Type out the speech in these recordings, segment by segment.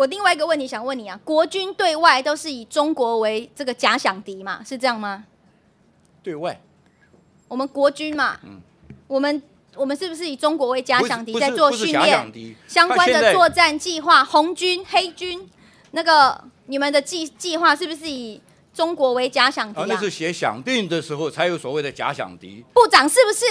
我另外一个问题想问你啊，国军对外都是以中国为这个假想敌嘛，是这样吗？对外，我们国军嘛，嗯，我们我们是不是以中国为假想敌在做训练？相关的作战计划，红军、黑军，那个你们的计计划是不是以中国为假想敌？啊，那是写响定的时候才有所谓的假想敌，部长是不是？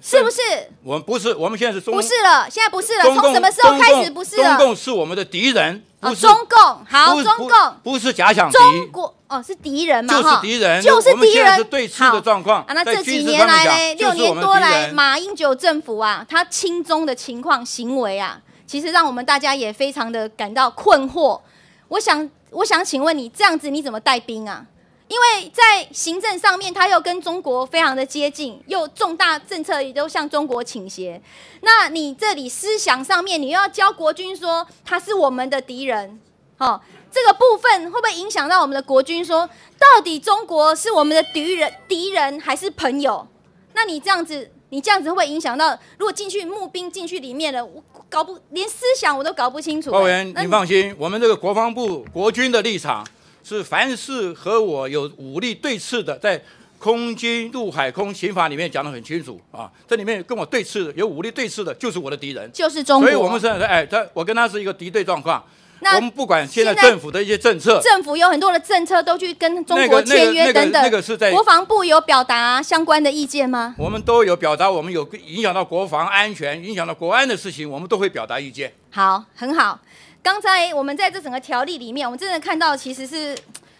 是不是？我们不是，我们现在是中。不是了，现在不是了。从什么时候开始不是了？中共是我们的敌人。中共好，中共不是假想敌。中国哦，是敌人嘛？哈，就是敌人。就是敌人。是对峙的状况。啊，那这几年来，六年多来，马英九政府啊，他亲中的情况、行为啊，其实让我们大家也非常的感到困惑。我想，我想请问你，这样子你怎么带兵啊？因为在行政上面，他又跟中国非常的接近，又重大政策也都向中国倾斜。那你这里思想上面，你又要教国军说他是我们的敌人，好，这个部分会不会影响到我们的国军说，到底中国是我们的敌人、敌人还是朋友？那你这样子，你这样子会影响到，如果进去募兵进去里面了，我搞不连思想我都搞不清楚。高委员，您放心，我们这个国防部国军的立场。是，凡是和我有武力对峙的，在空军、陆海空刑法里面讲得很清楚啊。这里面跟我对峙的、有武力对峙的，就是我的敌人，就是中国。所以我们是，哎，他我跟他是一个敌对状况。那不管现在政府的一些政策，政府有很多的政策都去跟中国签约等等。那个那个那个是在国防部有表达相关的意见吗？我们都有表达，我们有影响到国防安全、影响到国安的事情，我们都会表达意见。好，很好。刚才我们在这整个条例里面，我们真的看到其实是。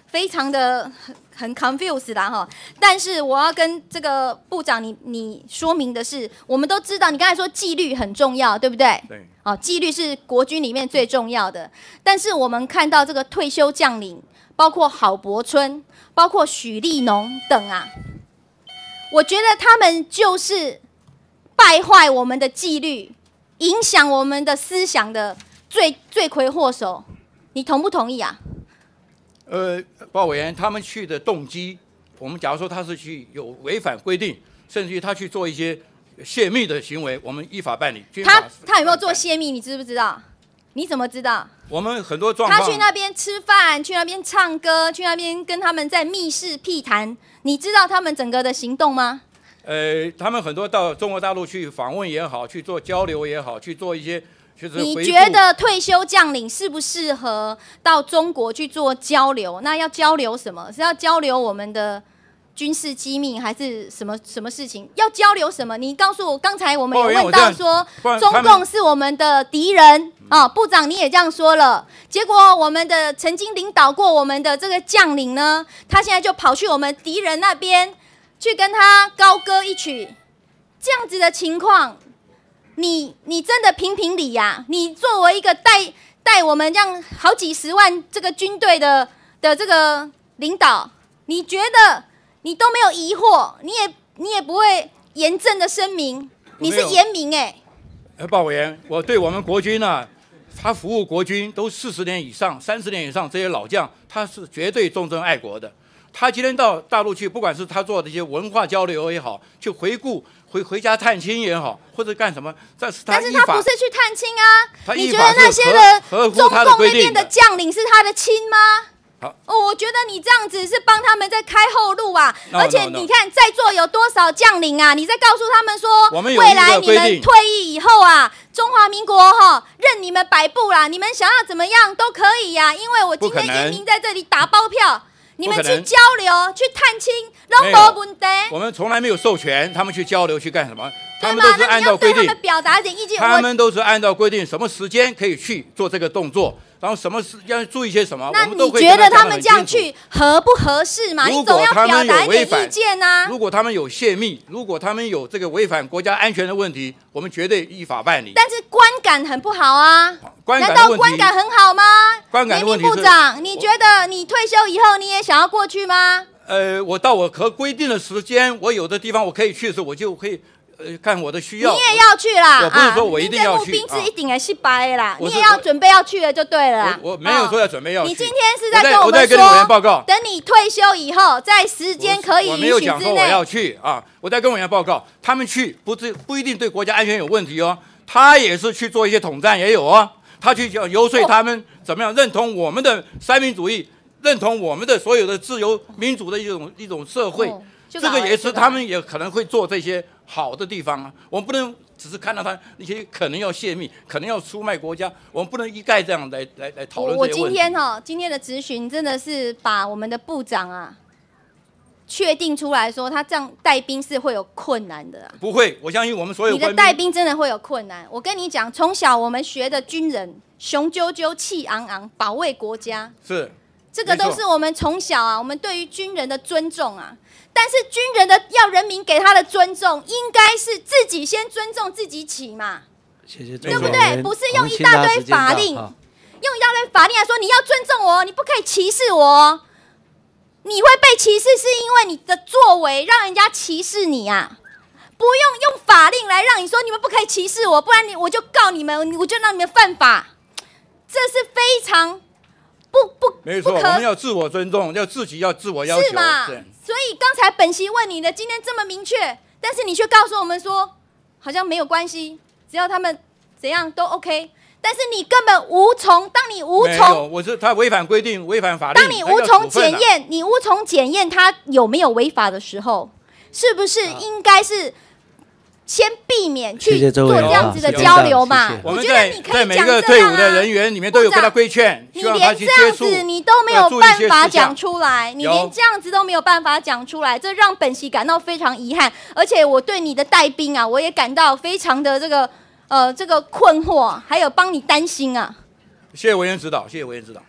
非常的很很 confused 啦哈，但是我要跟这个部长你你说明的是，我们都知道你刚才说纪律很重要，对不对？对。哦，纪律是国军里面最重要的，但是我们看到这个退休将领，包括郝柏村、包括许立农等啊，我觉得他们就是败坏我们的纪律，影响我们的思想的罪罪魁祸首，你同不同意啊？呃，报委员他们去的动机，我们假如说他是去有违反规定，甚至于他去做一些泄密的行为，我们依法办理。他他有没有做泄密？你知不知道？你怎么知道？我们很多状况。他去那边吃饭，去那边唱歌，去那边跟他们在密室屁谈，你知道他们整个的行动吗？呃，他们很多到中国大陆去访问也好，去做交流也好，去做一些。你觉得退休将领适不适合到中国去做交流？那要交流什么？是要交流我们的军事机密，还是什么什么事情？要交流什么？你告诉我，刚才我们有问到说，中共是我们的敌人啊，部长你也这样说了，结果我们的曾经领导过我们的这个将领呢，他现在就跑去我们敌人那边去跟他高歌一曲，这样子的情况。你你真的评评理呀？你作为一个带带我们这样好几十万这个军队的的这个领导，你觉得你都没有疑惑，你也你也不会严正的声明，你是严明哎？哎，鲍员，我对我们国军呢，他服务国军都四十年以上、三十年以上这些老将，他是绝对忠贞爱国的。他今天到大陆去，不管是他做这些文化交流也好，去回顾回回家探亲也好，或者干什么，但是他不是去探亲啊。你觉得那些人中共那边的将领是他的亲吗？哦，我觉得你这样子是帮他们在开后路啊。而且你看在座有多少将领啊？你在告诉他们说，未来你们退役以后啊，中华民国哈任你们摆布啦，你们想要怎么样都可以呀，因为我今天严明在这里打包票。你们去交流、去探亲，都没问题，我们从来没有授权他们去交流、去干什么，他们都是按照规定。他们都是按照规定，什么时间可以去做这个动作，然后什么时要注意些什么。那你觉得他们这样去合不合适嘛？你总要表达一点意见啊。如果他们有泄密，如果他们有这个违反国家安全的问题，我们绝对依法办理。但是。感很不好啊，难道观感很好吗？年龄部长，你觉得你退休以后你也想要过去吗？呃，我到我可规定的时间，我有的地方我可以去的时候，我就可以呃看我的需要。你也要去啦？我不是说我一定要去，你兵一定还是白啦。你也要准备要去了就对了。我没有说要准备要。去。你今天是在跟我们说，我在等你退休以后，在时间可以允许之内。我没有讲说我要去啊，我在跟委员报告，他们去不是不一定对国家安全有问题哦。他也是去做一些统战，也有啊。他去叫游说他们怎么样认同我们的三民主义，认同我们的所有的自由民主的一种一种社会。这个也是他们也可能会做这些好的地方啊。我们不能只是看到他那些可能要泄密，可能要出卖国家。我们不能一概这样来来来讨论我今天哈今天的咨询真的是把我们的部长啊。确定出来说，他这样带兵是会有困难的。不会，我相信我们所有。你的带兵真的会有困难。我跟你讲，从小我们学的军人雄赳赳、气昂昂，保卫国家。是。这个都是我们从小啊，我们对于军人的尊重啊。但是军人的要人民给他的尊重，应该是自己先尊重自己起嘛。谢谢。对不对？不是用一大堆法令，用一大堆法令来说你要尊重我，你不可以歧视我。你会被歧视，是因为你的作为让人家歧视你啊！不用用法令来让你说你们不可以歧视我，不然你我就告你们，我就让你们犯法。这是非常不不没错，我们要自我尊重，要自己要自我要求吗？所以刚才本席问你的，今天这么明确，但是你却告诉我们说好像没有关系，只要他们怎样都 OK。但是你根本无从，当你无从，我是他违反规定、违反法律。当你无从检验，你无从检验他有没有违法的时候，是不是应该是先避免去做这样子的交流嘛？我觉得你可以讲这样啊。我们每个队伍的人员里面都有给他规劝，你连这样子你都没有办法讲出来，你连这样子都没有办法讲出来，这让本席感到非常遗憾，而且我对你的带兵啊，我也感到非常的这个。呃，这个困惑还有帮你担心啊！谢谢委员指导，谢谢委员指导。